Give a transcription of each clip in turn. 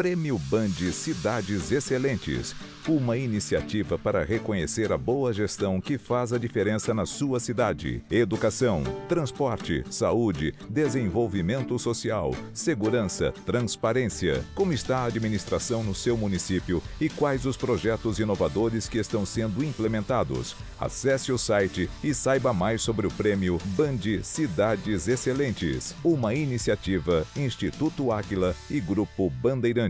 Prêmio Band Cidades Excelentes, uma iniciativa para reconhecer a boa gestão que faz a diferença na sua cidade. Educação, transporte, saúde, desenvolvimento social, segurança, transparência. Como está a administração no seu município e quais os projetos inovadores que estão sendo implementados? Acesse o site e saiba mais sobre o Prêmio Band Cidades Excelentes, uma iniciativa Instituto Águila e Grupo Bandeirantes.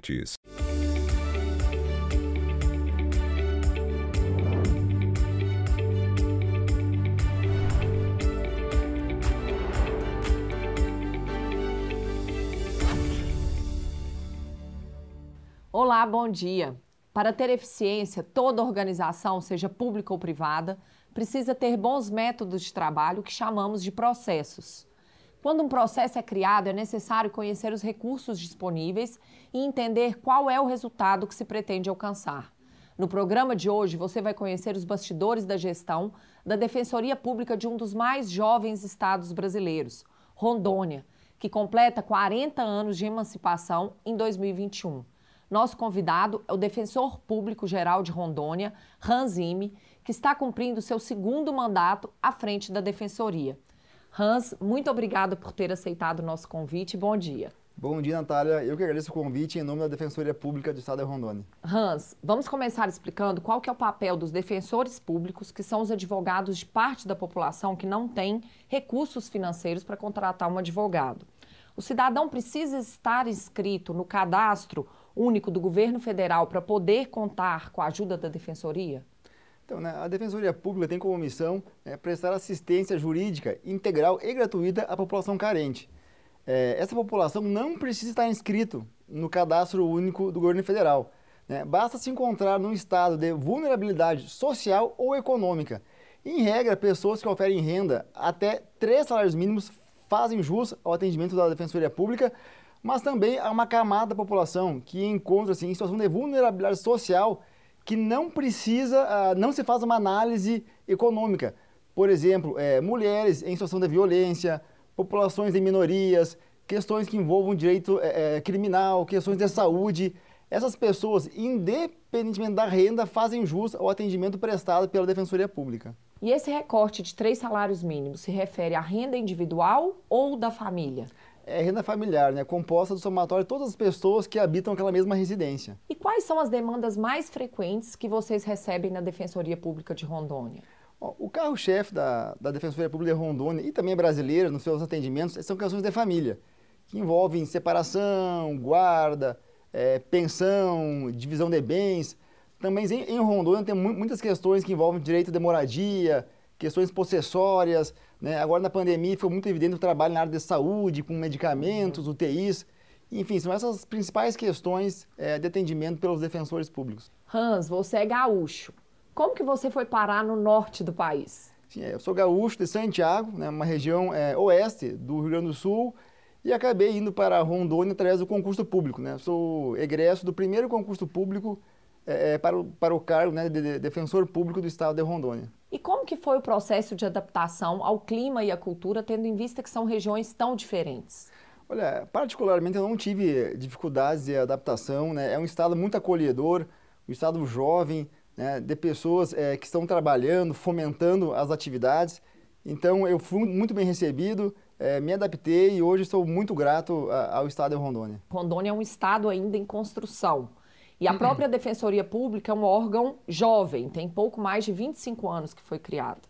Olá, bom dia. Para ter eficiência, toda organização, seja pública ou privada, precisa ter bons métodos de trabalho que chamamos de processos. Quando um processo é criado, é necessário conhecer os recursos disponíveis e entender qual é o resultado que se pretende alcançar. No programa de hoje, você vai conhecer os bastidores da gestão da Defensoria Pública de um dos mais jovens estados brasileiros, Rondônia, que completa 40 anos de emancipação em 2021. Nosso convidado é o defensor público geral de Rondônia, Ime, que está cumprindo seu segundo mandato à frente da Defensoria. Hans, muito obrigado por ter aceitado o nosso convite. Bom dia. Bom dia, Natália. Eu que agradeço o convite em nome da Defensoria Pública do Estado de Rondônia. Hans, vamos começar explicando qual que é o papel dos defensores públicos, que são os advogados de parte da população que não tem recursos financeiros para contratar um advogado. O cidadão precisa estar inscrito no cadastro único do governo federal para poder contar com a ajuda da defensoria? Então, né, a Defensoria Pública tem como missão né, prestar assistência jurídica integral e gratuita à população carente. É, essa população não precisa estar inscrito no cadastro único do governo federal. Né? Basta se encontrar num estado de vulnerabilidade social ou econômica. Em regra, pessoas que oferem renda até três salários mínimos fazem jus ao atendimento da Defensoria Pública, mas também há uma camada da população que encontra-se em situação de vulnerabilidade social que não precisa, ah, não se faz uma análise econômica. Por exemplo, é, mulheres em situação de violência, populações de minorias, questões que envolvam direito é, criminal, questões de saúde. Essas pessoas, independentemente da renda, fazem jus ao atendimento prestado pela Defensoria Pública. E esse recorte de três salários mínimos se refere à renda individual ou da família? é renda familiar, né? Composta do somatório de todas as pessoas que habitam aquela mesma residência. E quais são as demandas mais frequentes que vocês recebem na Defensoria Pública de Rondônia? O carro-chefe da, da, Defensoria Pública de Rondônia e também é brasileira nos seus atendimentos são questões de família, que envolvem separação, guarda, é, pensão, divisão de bens. Também em, em Rondônia tem mu muitas questões que envolvem direito de moradia, questões possessórias, né? Agora, na pandemia, foi muito evidente o trabalho na área de saúde, com medicamentos, uhum. UTIs. Enfim, são essas principais questões é, de atendimento pelos defensores públicos. Hans, você é gaúcho. Como que você foi parar no norte do país? Sim, é, eu sou gaúcho de Santiago, né, uma região é, oeste do Rio Grande do Sul, e acabei indo para Rondônia através do concurso público. Né? Sou egresso do primeiro concurso público é, é para, o, para o cargo né, de defensor público do estado de Rondônia. E como que foi o processo de adaptação ao clima e à cultura, tendo em vista que são regiões tão diferentes? Olha, particularmente eu não tive dificuldades de adaptação, né? É um estado muito acolhedor, um estado jovem, né? de pessoas é, que estão trabalhando, fomentando as atividades. Então eu fui muito bem recebido, é, me adaptei e hoje estou muito grato a, ao estado de Rondônia. Rondônia é um estado ainda em construção. E a uhum. própria Defensoria Pública é um órgão jovem, tem pouco mais de 25 anos que foi criado.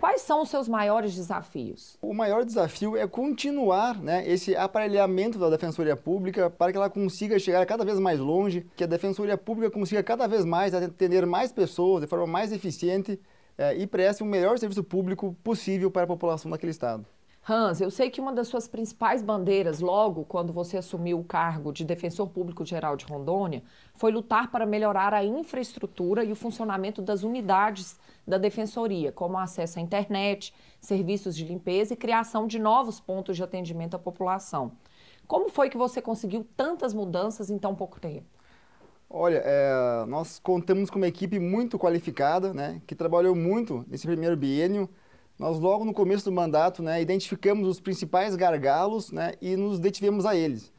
Quais são os seus maiores desafios? O maior desafio é continuar né, esse aparelhamento da Defensoria Pública para que ela consiga chegar cada vez mais longe, que a Defensoria Pública consiga cada vez mais atender mais pessoas de forma mais eficiente eh, e preste o melhor serviço público possível para a população daquele Estado. Hans, eu sei que uma das suas principais bandeiras, logo quando você assumiu o cargo de defensor público geral de Rondônia, foi lutar para melhorar a infraestrutura e o funcionamento das unidades da defensoria, como acesso à internet, serviços de limpeza e criação de novos pontos de atendimento à população. Como foi que você conseguiu tantas mudanças em tão pouco tempo? Olha, é, nós contamos com uma equipe muito qualificada, né, que trabalhou muito nesse primeiro biênio nós logo no começo do mandato né, identificamos os principais gargalos né, e nos detivemos a eles.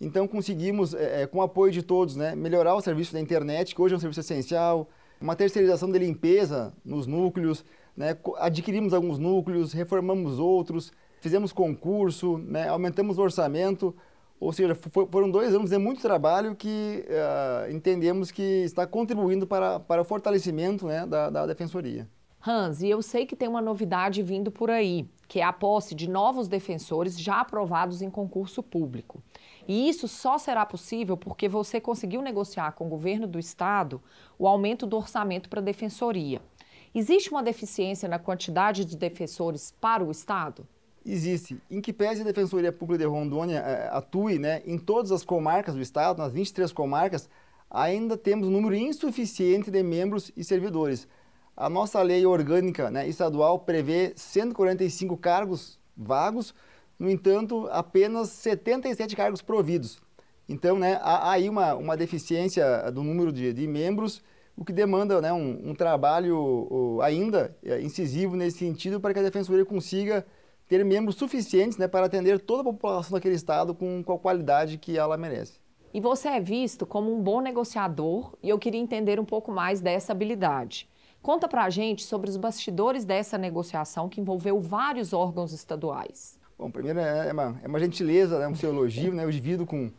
Então conseguimos, é, com o apoio de todos, né, melhorar o serviço da internet, que hoje é um serviço essencial, uma terceirização de limpeza nos núcleos, né, adquirimos alguns núcleos, reformamos outros, fizemos concurso, né, aumentamos o orçamento, ou seja, foram dois anos de muito trabalho que uh, entendemos que está contribuindo para, para o fortalecimento né, da, da Defensoria. Hans, e eu sei que tem uma novidade vindo por aí, que é a posse de novos defensores já aprovados em concurso público. E isso só será possível porque você conseguiu negociar com o governo do estado o aumento do orçamento para a defensoria. Existe uma deficiência na quantidade de defensores para o estado? Existe. Em que pese a Defensoria Pública de Rondônia eh, atue né, em todas as comarcas do estado, nas 23 comarcas, ainda temos um número insuficiente de membros e servidores. A nossa lei orgânica né, estadual prevê 145 cargos vagos, no entanto, apenas 77 cargos providos. Então, né, há aí uma, uma deficiência do número de, de membros, o que demanda né, um, um trabalho ainda eh, incisivo nesse sentido para que a Defensoria consiga ter membros suficientes né, para atender toda a população daquele estado com, com a qualidade que ela merece. E você é visto como um bom negociador e eu queria entender um pouco mais dessa habilidade. Conta para a gente sobre os bastidores dessa negociação que envolveu vários órgãos estaduais. Bom, primeiro é, é uma, é uma gentileza, né, um seu elogio, né, eu divido com,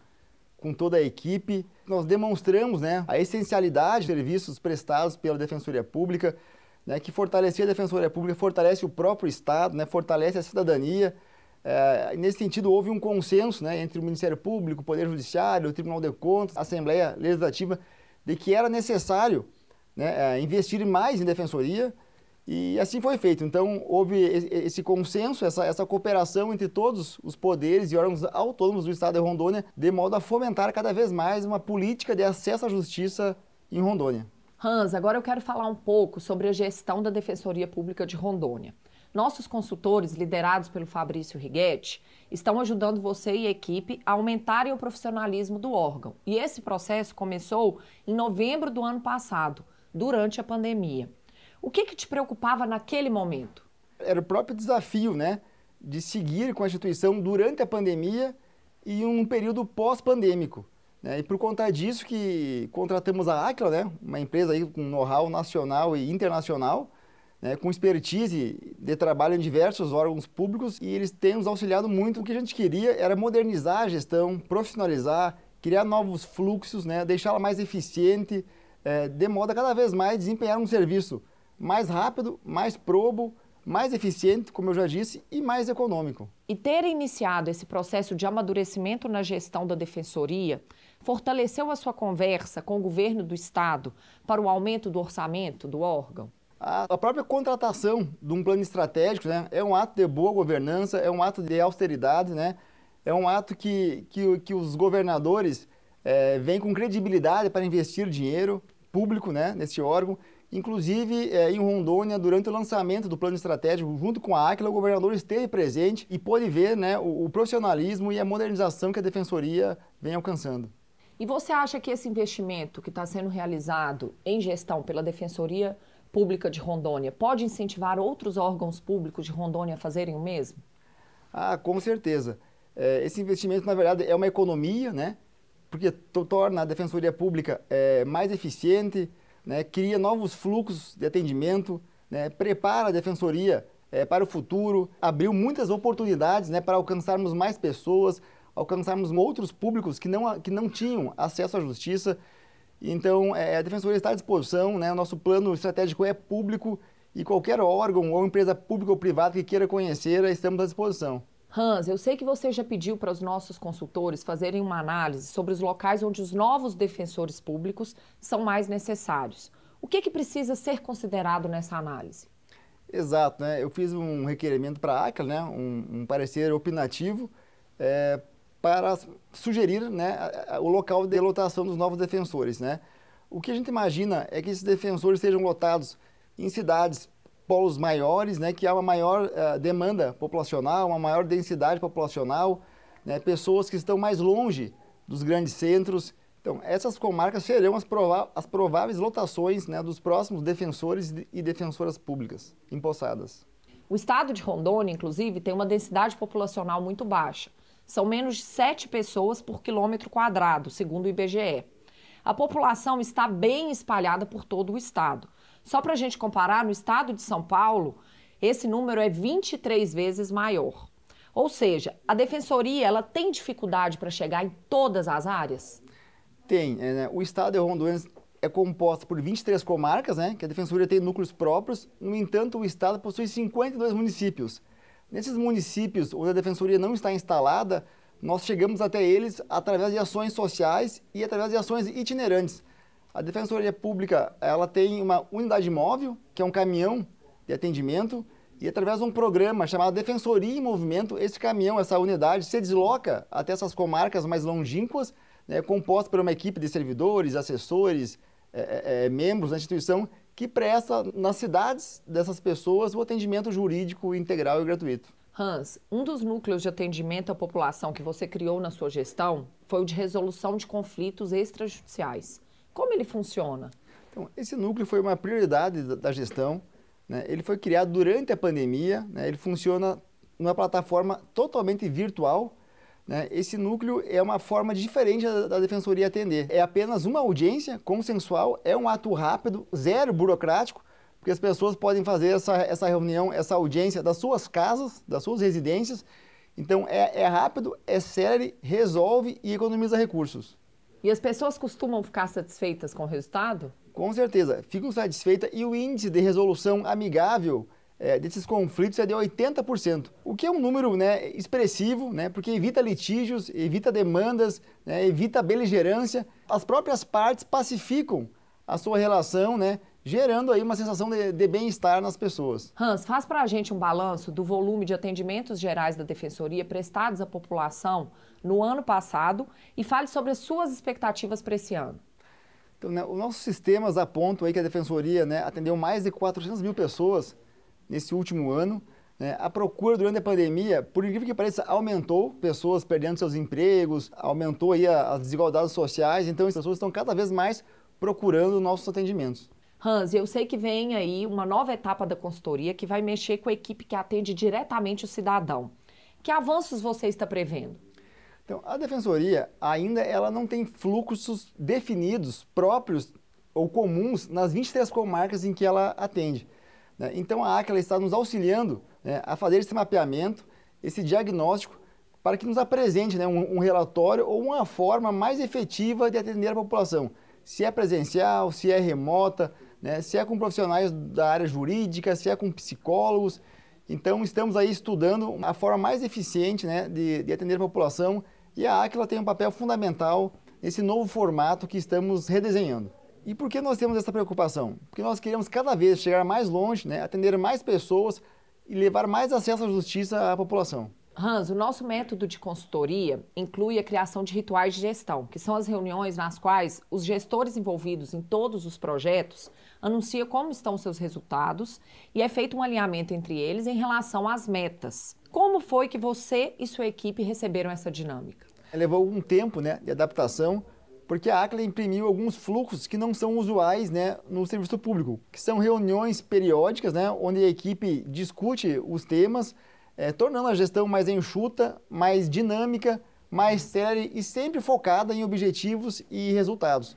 com toda a equipe. Nós demonstramos né, a essencialidade dos serviços prestados pela Defensoria Pública, né, que fortalecer a Defensoria Pública fortalece o próprio Estado, né, fortalece a cidadania, é, nesse sentido, houve um consenso né, entre o Ministério Público, o Poder Judiciário, o Tribunal de Contas, a Assembleia Legislativa, de que era necessário né, é, investir mais em defensoria e assim foi feito. Então, houve esse consenso, essa, essa cooperação entre todos os poderes e órgãos autônomos do Estado de Rondônia, de modo a fomentar cada vez mais uma política de acesso à justiça em Rondônia. Hans, agora eu quero falar um pouco sobre a gestão da Defensoria Pública de Rondônia. Nossos consultores, liderados pelo Fabrício Riguetti, estão ajudando você e a equipe a aumentarem o profissionalismo do órgão. E esse processo começou em novembro do ano passado durante a pandemia. O que, que te preocupava naquele momento? Era o próprio desafio, né? De seguir com a instituição durante a pandemia e um período pós-pandêmico. Né? E por conta disso que contratamos a Acla, né? uma empresa aí com know-how nacional e internacional, né? com expertise de trabalho em diversos órgãos públicos e eles têm nos auxiliado muito. O que a gente queria era modernizar a gestão, profissionalizar, criar novos fluxos, né? deixá-la mais eficiente, é, demora cada vez mais desempenhar um serviço mais rápido, mais probo, mais eficiente, como eu já disse, e mais econômico. E ter iniciado esse processo de amadurecimento na gestão da defensoria fortaleceu a sua conversa com o governo do estado para o aumento do orçamento do órgão? A própria contratação de um plano estratégico né, é um ato de boa governança, é um ato de austeridade, né, é um ato que, que, que os governadores é, vêm com credibilidade para investir dinheiro, público né, neste órgão. Inclusive, eh, em Rondônia, durante o lançamento do plano estratégico, junto com a Aquila, o governador esteve presente e pôde ver né, o, o profissionalismo e a modernização que a defensoria vem alcançando. E você acha que esse investimento que está sendo realizado em gestão pela Defensoria Pública de Rondônia pode incentivar outros órgãos públicos de Rondônia a fazerem o mesmo? Ah, com certeza. Eh, esse investimento, na verdade, é uma economia, né? porque torna a Defensoria Pública é, mais eficiente, né, cria novos fluxos de atendimento, né, prepara a Defensoria é, para o futuro, abriu muitas oportunidades né, para alcançarmos mais pessoas, alcançarmos outros públicos que não, que não tinham acesso à justiça. Então, é, a Defensoria está à disposição, né, o nosso plano estratégico é público e qualquer órgão ou empresa pública ou privada que queira conhecer, estamos à disposição. Hans, eu sei que você já pediu para os nossos consultores fazerem uma análise sobre os locais onde os novos defensores públicos são mais necessários. O que, é que precisa ser considerado nessa análise? Exato, né? Eu fiz um requerimento para a ACLA, né? Um, um parecer opinativo é, para sugerir né, o local de lotação dos novos defensores, né? O que a gente imagina é que esses defensores sejam lotados em cidades polos maiores, né, que há uma maior uh, demanda populacional, uma maior densidade populacional, né, pessoas que estão mais longe dos grandes centros. Então, essas comarcas serão as, prova as prováveis lotações né, dos próximos defensores e defensoras públicas empossadas. O estado de Rondônia, inclusive, tem uma densidade populacional muito baixa. São menos de 7 pessoas por quilômetro quadrado, segundo o IBGE. A população está bem espalhada por todo o estado. Só para a gente comparar, no estado de São Paulo, esse número é 23 vezes maior. Ou seja, a defensoria ela tem dificuldade para chegar em todas as áreas? Tem. É, né? O estado de Rondônia é composto por 23 comarcas, né? que a defensoria tem núcleos próprios. No entanto, o estado possui 52 municípios. Nesses municípios onde a defensoria não está instalada, nós chegamos até eles através de ações sociais e através de ações itinerantes. A Defensoria Pública, ela tem uma unidade móvel, que é um caminhão de atendimento, e através de um programa chamado Defensoria em Movimento, esse caminhão, essa unidade, se desloca até essas comarcas mais longínquas, né, composta por uma equipe de servidores, assessores, é, é, é, membros da instituição, que presta nas cidades dessas pessoas o atendimento jurídico integral e gratuito. Hans, um dos núcleos de atendimento à população que você criou na sua gestão foi o de resolução de conflitos extrajudiciais. Como ele funciona? Então, esse núcleo foi uma prioridade da, da gestão. Né? Ele foi criado durante a pandemia, né? ele funciona numa plataforma totalmente virtual. Né? Esse núcleo é uma forma diferente da, da defensoria atender. É apenas uma audiência consensual, é um ato rápido, zero burocrático, porque as pessoas podem fazer essa, essa reunião, essa audiência das suas casas, das suas residências. Então é, é rápido, é sério, resolve e economiza recursos. E as pessoas costumam ficar satisfeitas com o resultado? Com certeza, ficam satisfeitas e o índice de resolução amigável é, desses conflitos é de 80%, o que é um número né, expressivo, né, porque evita litígios, evita demandas, né, evita beligerância. As próprias partes pacificam a sua relação, né, gerando aí uma sensação de, de bem-estar nas pessoas. Hans, faz para a gente um balanço do volume de atendimentos gerais da Defensoria prestados à população no ano passado e fale sobre as suas expectativas para esse ano. Então, né, os nossos sistemas apontam aí que a Defensoria né, atendeu mais de 400 mil pessoas nesse último ano. Né, a procura durante a pandemia, por incrível que pareça, aumentou, pessoas perdendo seus empregos, aumentou aí as desigualdades sociais, então as pessoas estão cada vez mais procurando nossos atendimentos. Hans, eu sei que vem aí uma nova etapa da consultoria que vai mexer com a equipe que atende diretamente o cidadão. Que avanços você está prevendo? Então, a defensoria ainda ela não tem fluxos definidos próprios ou comuns nas 23 comarcas em que ela atende. Né? Então, a ACLA está nos auxiliando né, a fazer esse mapeamento, esse diagnóstico, para que nos apresente né, um, um relatório ou uma forma mais efetiva de atender a população. Se é presencial, se é remota, né? se é com profissionais da área jurídica, se é com psicólogos. Então, estamos aí estudando a forma mais eficiente né, de, de atender a população e a Aquila tem um papel fundamental nesse novo formato que estamos redesenhando. E por que nós temos essa preocupação? Porque nós queremos cada vez chegar mais longe, né, atender mais pessoas e levar mais acesso à justiça à população. Hans, o nosso método de consultoria inclui a criação de rituais de gestão, que são as reuniões nas quais os gestores envolvidos em todos os projetos anunciam como estão seus resultados e é feito um alinhamento entre eles em relação às metas. Como foi que você e sua equipe receberam essa dinâmica? É, levou um tempo né, de adaptação, porque a ACLA imprimiu alguns fluxos que não são usuais né, no serviço público, que são reuniões periódicas, né, onde a equipe discute os temas, é, tornando a gestão mais enxuta, mais dinâmica, mais séria e sempre focada em objetivos e resultados.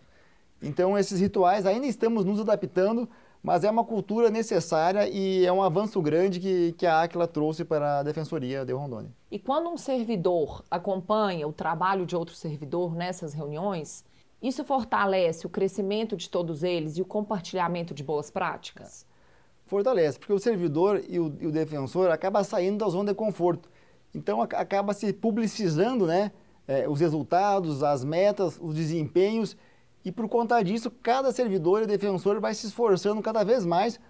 Então, esses rituais ainda estamos nos adaptando, mas é uma cultura necessária e é um avanço grande que, que a Aquila trouxe para a Defensoria de Rondônia. E quando um servidor acompanha o trabalho de outro servidor nessas reuniões, isso fortalece o crescimento de todos eles e o compartilhamento de boas práticas? fortalece, porque o servidor e o, e o defensor acaba saindo da zona de conforto. Então acaba se publicizando, né? É, os resultados, as metas, os desempenhos. E por conta disso, cada servidor e defensor vai se esforçando cada vez mais,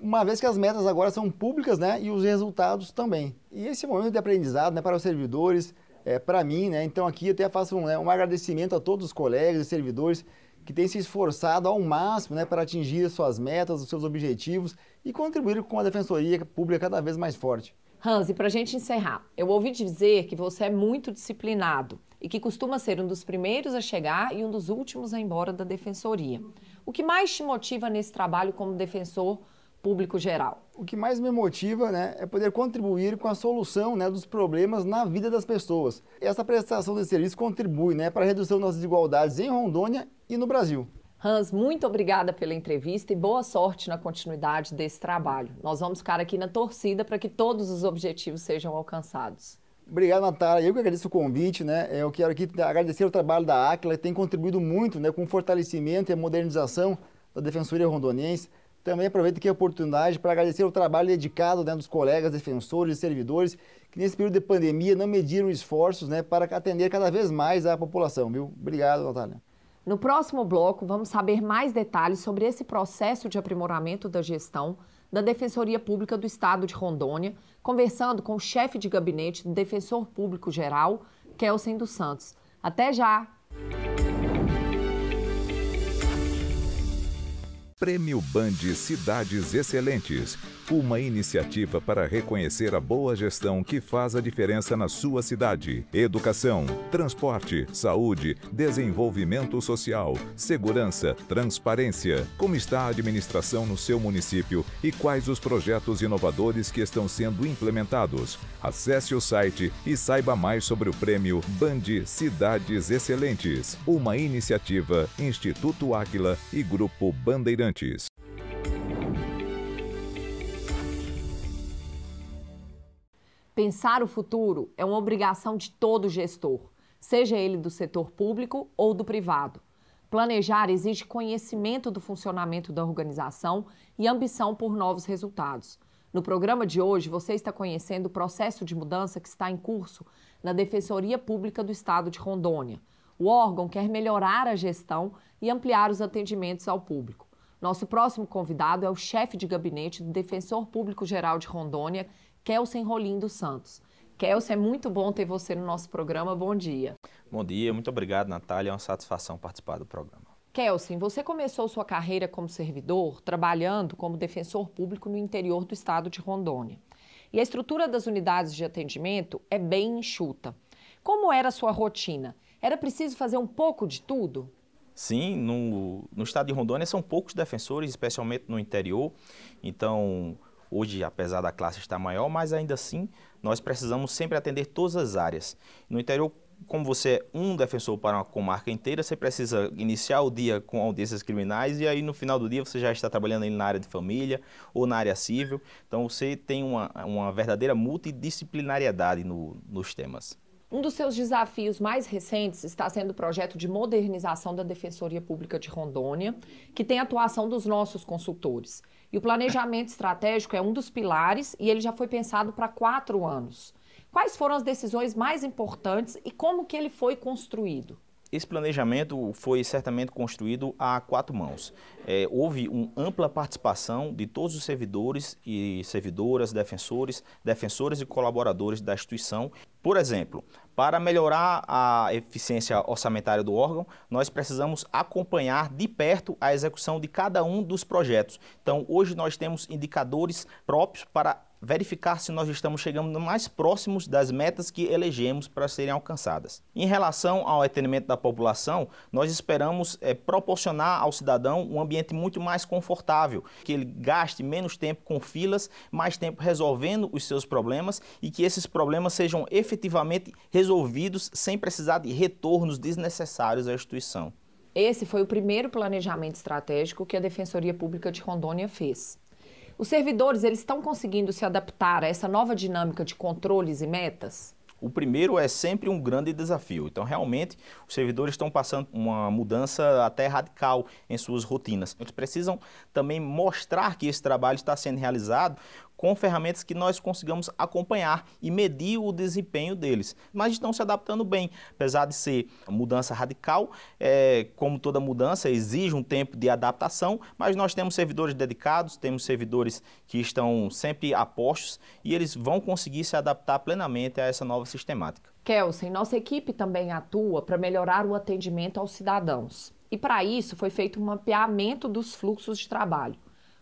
uma vez que as metas agora são públicas né, e os resultados também. E esse momento de aprendizado né, para os servidores, é, para mim, né, então aqui eu até faço um, né, um agradecimento a todos os colegas e servidores que tem se esforçado ao máximo né, para atingir suas metas, os seus objetivos e contribuir com a defensoria pública cada vez mais forte. Hans, e para a gente encerrar, eu ouvi dizer que você é muito disciplinado e que costuma ser um dos primeiros a chegar e um dos últimos a ir embora da defensoria. O que mais te motiva nesse trabalho como defensor público geral? O que mais me motiva né, é poder contribuir com a solução né, dos problemas na vida das pessoas. Essa prestação de serviço contribui né, para a redução das desigualdades em Rondônia e no Brasil. Hans, muito obrigada pela entrevista e boa sorte na continuidade desse trabalho. Nós vamos ficar aqui na torcida para que todos os objetivos sejam alcançados. Obrigado, Natália. Eu que agradeço o convite, né? É, eu quero aqui agradecer o trabalho da ACLA, que tem contribuído muito né, com o fortalecimento e a modernização da Defensoria Rondonense. Também aproveito aqui a oportunidade para agradecer o trabalho dedicado né, dos colegas defensores e servidores que nesse período de pandemia não mediram esforços né, para atender cada vez mais a população. Viu? Obrigado, Natália. No próximo bloco, vamos saber mais detalhes sobre esse processo de aprimoramento da gestão da Defensoria Pública do Estado de Rondônia, conversando com o chefe de gabinete do Defensor Público Geral, Kelsen dos Santos. Até já! Prêmio Band Cidades Excelentes uma iniciativa para reconhecer a boa gestão que faz a diferença na sua cidade. Educação, transporte, saúde, desenvolvimento social, segurança, transparência. Como está a administração no seu município e quais os projetos inovadores que estão sendo implementados? Acesse o site e saiba mais sobre o prêmio Band Cidades Excelentes, uma iniciativa Instituto Águila e Grupo Bandeirantes. Pensar o futuro é uma obrigação de todo gestor, seja ele do setor público ou do privado. Planejar exige conhecimento do funcionamento da organização e ambição por novos resultados. No programa de hoje, você está conhecendo o processo de mudança que está em curso na Defensoria Pública do Estado de Rondônia. O órgão quer melhorar a gestão e ampliar os atendimentos ao público. Nosso próximo convidado é o chefe de gabinete do Defensor Público Geral de Rondônia, Kelsen Rolim dos Santos. Kelsen, é muito bom ter você no nosso programa. Bom dia. Bom dia, muito obrigado, Natália. É uma satisfação participar do programa. Kelsen, você começou sua carreira como servidor trabalhando como defensor público no interior do estado de Rondônia. E a estrutura das unidades de atendimento é bem enxuta. Como era a sua rotina? Era preciso fazer um pouco de tudo? Sim, no, no estado de Rondônia são poucos defensores, especialmente no interior. Então, Hoje, apesar da classe estar maior, mas ainda assim nós precisamos sempre atender todas as áreas. No interior, como você é um defensor para uma comarca inteira, você precisa iniciar o dia com audiências criminais e aí no final do dia você já está trabalhando na área de família ou na área civil. Então você tem uma, uma verdadeira multidisciplinariedade no, nos temas. Um dos seus desafios mais recentes está sendo o projeto de modernização da Defensoria Pública de Rondônia, que tem atuação dos nossos consultores. E o planejamento estratégico é um dos pilares e ele já foi pensado para quatro anos. Quais foram as decisões mais importantes e como que ele foi construído? esse planejamento foi certamente construído a quatro mãos. É, houve uma ampla participação de todos os servidores e servidoras, defensores, defensoras e colaboradores da instituição. Por exemplo, para melhorar a eficiência orçamentária do órgão, nós precisamos acompanhar de perto a execução de cada um dos projetos. Então, hoje nós temos indicadores próprios para verificar se nós estamos chegando mais próximos das metas que elegemos para serem alcançadas. Em relação ao atendimento da população, nós esperamos é, proporcionar ao cidadão um ambiente muito mais confortável, que ele gaste menos tempo com filas, mais tempo resolvendo os seus problemas e que esses problemas sejam efetivamente resolvidos sem precisar de retornos desnecessários à instituição. Esse foi o primeiro planejamento estratégico que a Defensoria Pública de Rondônia fez. Os servidores, eles estão conseguindo se adaptar a essa nova dinâmica de controles e metas? O primeiro é sempre um grande desafio. Então, realmente, os servidores estão passando uma mudança até radical em suas rotinas. Eles precisam também mostrar que esse trabalho está sendo realizado com ferramentas que nós consigamos acompanhar e medir o desempenho deles. Mas estão se adaptando bem, apesar de ser mudança radical, é, como toda mudança exige um tempo de adaptação, mas nós temos servidores dedicados, temos servidores que estão sempre a postos e eles vão conseguir se adaptar plenamente a essa nova sistemática. Kelsen, nossa equipe também atua para melhorar o atendimento aos cidadãos. E para isso foi feito um mapeamento dos fluxos de trabalho.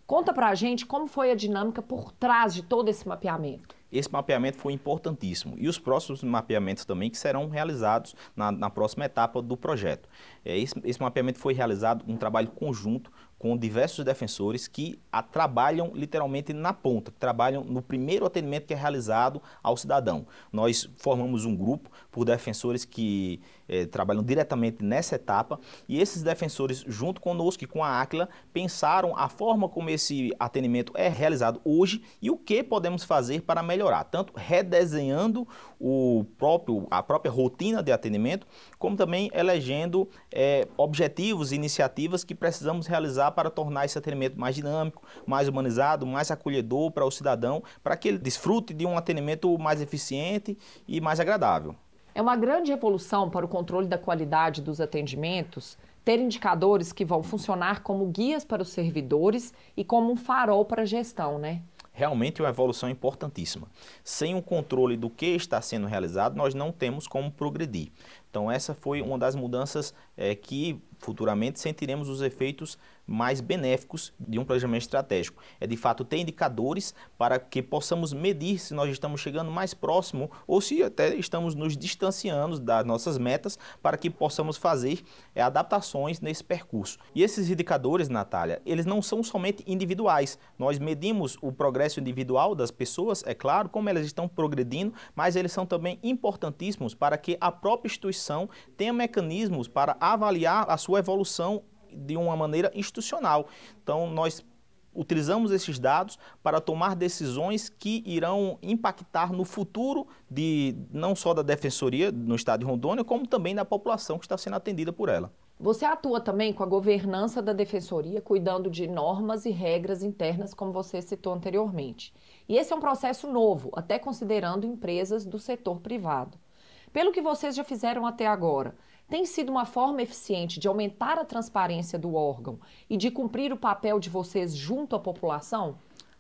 Conta pra gente como foi a dinâmica por trás de todo esse mapeamento. Esse mapeamento foi importantíssimo e os próximos mapeamentos também que serão realizados na, na próxima etapa do projeto. É, esse, esse mapeamento foi realizado um trabalho conjunto com diversos defensores que a, trabalham literalmente na ponta, que trabalham no primeiro atendimento que é realizado ao cidadão. Nós formamos um grupo por defensores que eh, trabalham diretamente nessa etapa e esses defensores, junto conosco e com a ACLA, pensaram a forma como esse atendimento é realizado hoje e o que podemos fazer para melhorar, tanto redesenhando o próprio, a própria rotina de atendimento, como também elegendo eh, objetivos e iniciativas que precisamos realizar para tornar esse atendimento mais dinâmico, mais humanizado, mais acolhedor para o cidadão, para que ele desfrute de um atendimento mais eficiente e mais agradável. É uma grande evolução para o controle da qualidade dos atendimentos ter indicadores que vão funcionar como guias para os servidores e como um farol para a gestão, né? realmente uma evolução importantíssima. Sem o controle do que está sendo realizado, nós não temos como progredir. Então essa foi uma das mudanças é, que futuramente sentiremos os efeitos mais benéficos de um planejamento estratégico. É de fato ter indicadores para que possamos medir se nós estamos chegando mais próximo ou se até estamos nos distanciando das nossas metas para que possamos fazer é, adaptações nesse percurso. E esses indicadores, Natália, eles não são somente individuais. Nós medimos o progresso individual das pessoas, é claro, como elas estão progredindo, mas eles são também importantíssimos para que a própria instituição educação tenha mecanismos para avaliar a sua evolução de uma maneira institucional. Então, nós utilizamos esses dados para tomar decisões que irão impactar no futuro de não só da defensoria no estado de Rondônia, como também da população que está sendo atendida por ela. Você atua também com a governança da defensoria, cuidando de normas e regras internas, como você citou anteriormente. E esse é um processo novo, até considerando empresas do setor privado pelo que vocês já fizeram até agora, tem sido uma forma eficiente de aumentar a transparência do órgão e de cumprir o papel de vocês junto à população?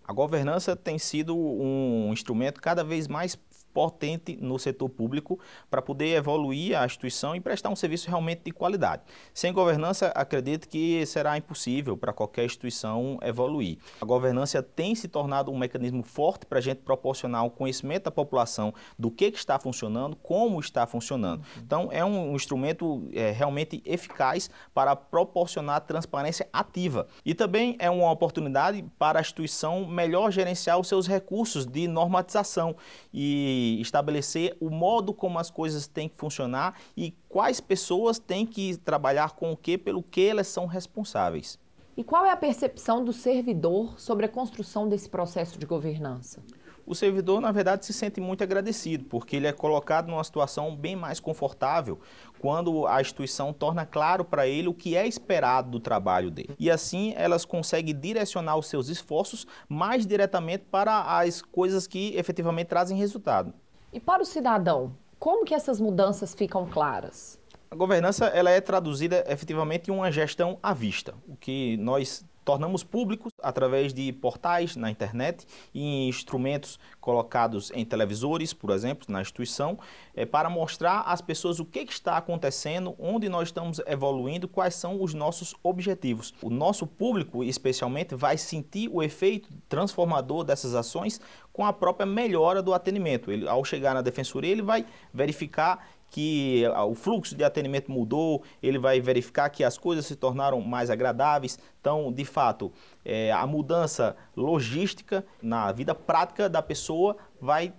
A governança tem sido um instrumento cada vez mais potente no setor público para poder evoluir a instituição e prestar um serviço realmente de qualidade. Sem governança, acredito que será impossível para qualquer instituição evoluir. A governança tem se tornado um mecanismo forte para a gente proporcionar o um conhecimento da população do que, que, está funcionando, como está funcionando. Uhum. Então, é um instrumento é, realmente eficaz para proporcionar transparência ativa. E também é uma oportunidade para a instituição melhor gerenciar os seus recursos de normatização e estabelecer o modo como as coisas têm que funcionar e quais pessoas têm que trabalhar com o que, pelo que elas são responsáveis. E qual é a percepção do servidor sobre a construção desse processo de governança? o servidor, na verdade, se sente muito agradecido, porque ele é colocado numa situação bem mais confortável quando a instituição torna claro para ele o que é esperado do trabalho dele. E assim elas conseguem direcionar os seus esforços mais diretamente para as coisas que efetivamente trazem resultado. E para o cidadão, como que essas mudanças ficam claras? A governança ela é traduzida efetivamente em uma gestão à vista, o que nós tornamos públicos através de portais na internet e instrumentos colocados em televisores, por exemplo, na instituição, eh, para mostrar às pessoas o que está acontecendo, onde nós estamos evoluindo, quais são os nossos objetivos. O nosso público, especialmente, vai sentir o efeito transformador dessas ações com a própria melhora do atendimento. Ele, ao chegar na defensoria, ele vai verificar que ah, o fluxo de atendimento mudou, ele vai verificar que as coisas se tornaram mais agradáveis. Então, de fato, é, a mudança logística na vida prática da pessoa vai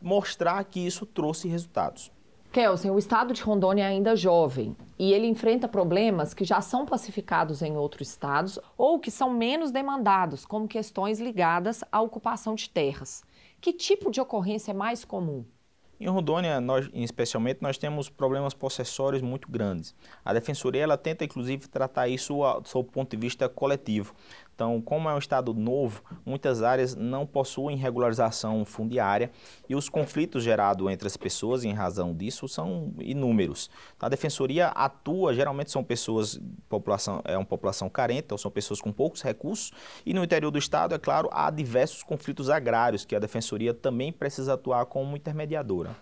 mostrar que isso trouxe resultados. Kelsen, o estado de Rondônia é ainda jovem e ele enfrenta problemas que já são pacificados em outros estados ou que são menos demandados, como questões ligadas à ocupação de terras. Que tipo de ocorrência é mais comum? Em Rondônia, nós, especialmente, nós temos problemas possessórios muito grandes. A Defensoria ela tenta, inclusive, tratar isso sob o ponto de vista coletivo, então, como é um estado novo, muitas áreas não possuem regularização fundiária e os conflitos gerados entre as pessoas em razão disso são inúmeros. A defensoria atua, geralmente são pessoas, população, é uma população carente, ou são pessoas com poucos recursos e no interior do estado, é claro, há diversos conflitos agrários que a defensoria também precisa atuar como intermediadora.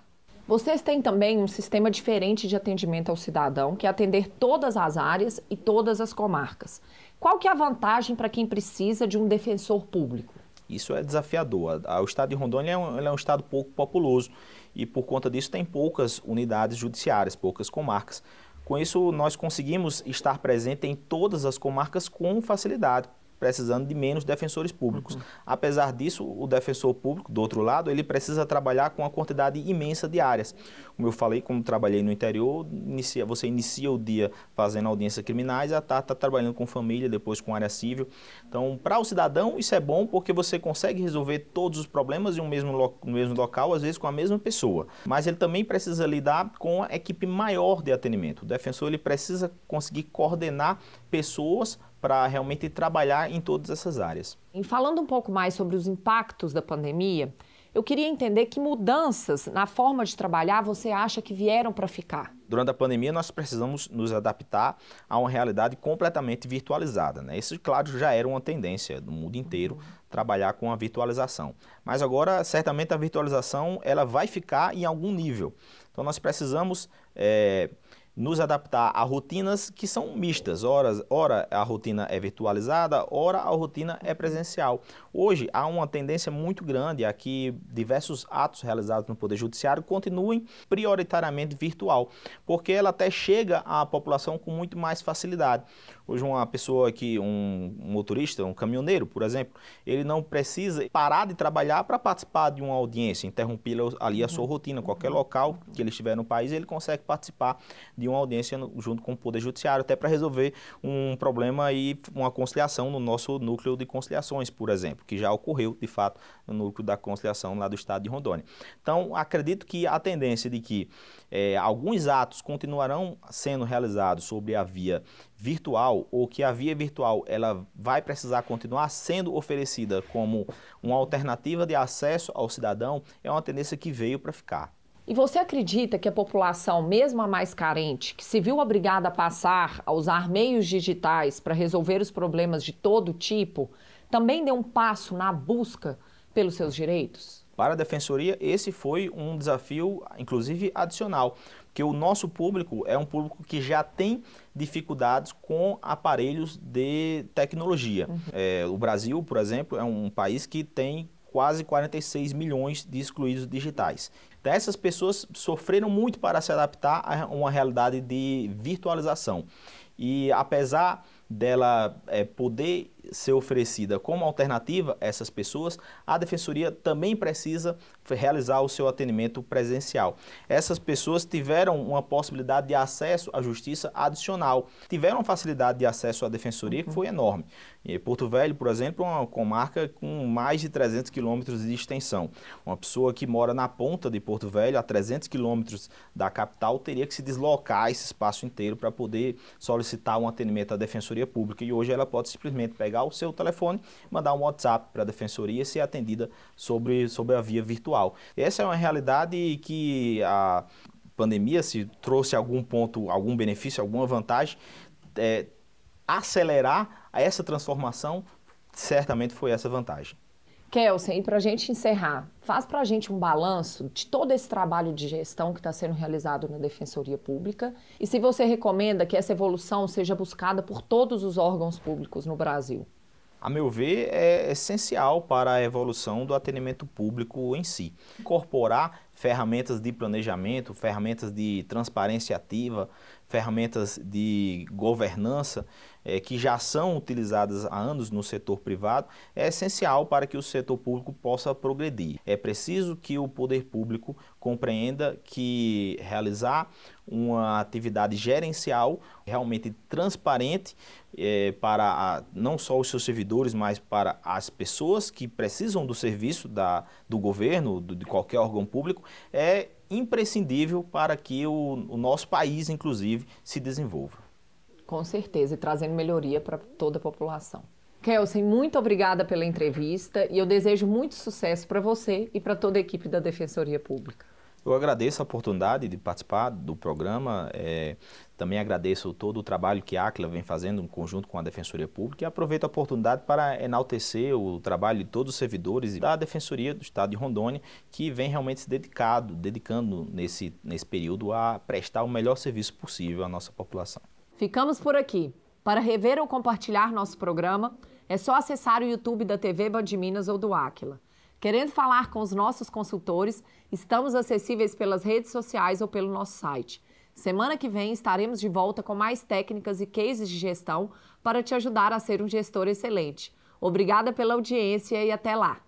Vocês têm também um sistema diferente de atendimento ao cidadão, que é atender todas as áreas e todas as comarcas. Qual que é a vantagem para quem precisa de um defensor público? Isso é desafiador. O estado de Rondônia é um, é um estado pouco populoso e, por conta disso, tem poucas unidades judiciárias, poucas comarcas. Com isso, nós conseguimos estar presente em todas as comarcas com facilidade, precisando de menos defensores públicos. Uhum. Apesar disso, o defensor público, do outro lado, ele precisa trabalhar com uma quantidade imensa de áreas. Como eu falei, como trabalhei no interior, inicia, você inicia o dia fazendo audiência criminais, já tarde está trabalhando com família, depois com área civil. Então, para o cidadão, isso é bom porque você consegue resolver todos os problemas em um mesmo no mesmo local, às vezes com a mesma pessoa. Mas ele também precisa lidar com a equipe maior de atendimento. O defensor ele precisa conseguir coordenar pessoas para realmente trabalhar em todas essas áreas. E falando um pouco mais sobre os impactos da pandemia, eu queria entender que mudanças na forma de trabalhar você acha que vieram para ficar? Durante a pandemia, nós precisamos nos adaptar a uma realidade completamente virtualizada. Né? Isso, claro, já era uma tendência do mundo inteiro, uhum. trabalhar com a virtualização. Mas agora, certamente, a virtualização ela vai ficar em algum nível. Então, nós precisamos é, nos adaptar a rotinas que são mistas. Ora, ora a rotina é virtualizada, ora a rotina é presencial. Hoje há uma tendência muito grande a que diversos atos realizados no Poder Judiciário continuem prioritariamente virtual, porque ela até chega à população com muito mais facilidade. Hoje uma pessoa que, um motorista, um caminhoneiro, por exemplo, ele não precisa parar de trabalhar para participar de uma audiência, interromper ali a sua rotina, qualquer local que ele estiver no país, ele consegue participar de de uma audiência no, junto com o Poder Judiciário, até para resolver um problema e uma conciliação no nosso núcleo de conciliações, por exemplo, que já ocorreu, de fato, no núcleo da conciliação lá do Estado de Rondônia. Então, acredito que a tendência de que é, alguns atos continuarão sendo realizados sobre a via virtual ou que a via virtual ela vai precisar continuar sendo oferecida como uma alternativa de acesso ao cidadão é uma tendência que veio para ficar. E você acredita que a população, mesmo a mais carente, que se viu obrigada a passar a usar meios digitais para resolver os problemas de todo tipo, também deu um passo na busca pelos seus direitos? Para a Defensoria, esse foi um desafio, inclusive, adicional, porque o nosso público é um público que já tem dificuldades com aparelhos de tecnologia. Uhum. É, o Brasil, por exemplo, é um país que tem quase 46 milhões de excluídos digitais essas pessoas sofreram muito para se adaptar a uma realidade de virtualização. E apesar dela é, poder ser oferecida como alternativa a essas pessoas, a defensoria também precisa realizar o seu atendimento presencial. Essas pessoas tiveram uma possibilidade de acesso à justiça adicional, tiveram facilidade de acesso à defensoria que uhum. foi enorme. E Porto Velho, por exemplo, é uma comarca com mais de 300 quilômetros de extensão. Uma pessoa que mora na ponta de Porto Velho, a 300 quilômetros da capital, teria que se deslocar esse espaço inteiro para poder solicitar um atendimento à defensoria pública. E hoje ela pode simplesmente pegar pegar o seu telefone, mandar um WhatsApp para a defensoria e ser atendida sobre, sobre a via virtual. Essa é uma realidade que a pandemia, se trouxe algum ponto, algum benefício, alguma vantagem, é, acelerar essa transformação certamente foi essa vantagem. Kelsen, e para a gente encerrar, faz para a gente um balanço de todo esse trabalho de gestão que está sendo realizado na Defensoria Pública e se você recomenda que essa evolução seja buscada por todos os órgãos públicos no Brasil. A meu ver, é essencial para a evolução do atendimento público em si. Incorporar ferramentas de planejamento, ferramentas de transparência ativa, ferramentas de governança é, que já são utilizadas há anos no setor privado, é essencial para que o setor público possa progredir. É preciso que o poder público compreenda que realizar uma atividade gerencial realmente transparente é, para a, não só os seus servidores, mas para as pessoas que precisam do serviço da, do governo, do, de qualquer órgão público, é imprescindível para que o, o nosso país, inclusive, se desenvolva. Com certeza, e trazendo melhoria para toda a população. Kelsen, muito obrigada pela entrevista e eu desejo muito sucesso para você e para toda a equipe da Defensoria Pública. Eu agradeço a oportunidade de participar do programa, é, também agradeço todo o trabalho que a ACLA vem fazendo em conjunto com a Defensoria Pública e aproveito a oportunidade para enaltecer o trabalho de todos os servidores da Defensoria do Estado de Rondônia, que vem realmente se dedicado, dedicando nesse, nesse período a prestar o melhor serviço possível à nossa população. Ficamos por aqui. Para rever ou compartilhar nosso programa, é só acessar o YouTube da TV Band Minas ou do Áquila. Querendo falar com os nossos consultores, estamos acessíveis pelas redes sociais ou pelo nosso site. Semana que vem estaremos de volta com mais técnicas e cases de gestão para te ajudar a ser um gestor excelente. Obrigada pela audiência e até lá!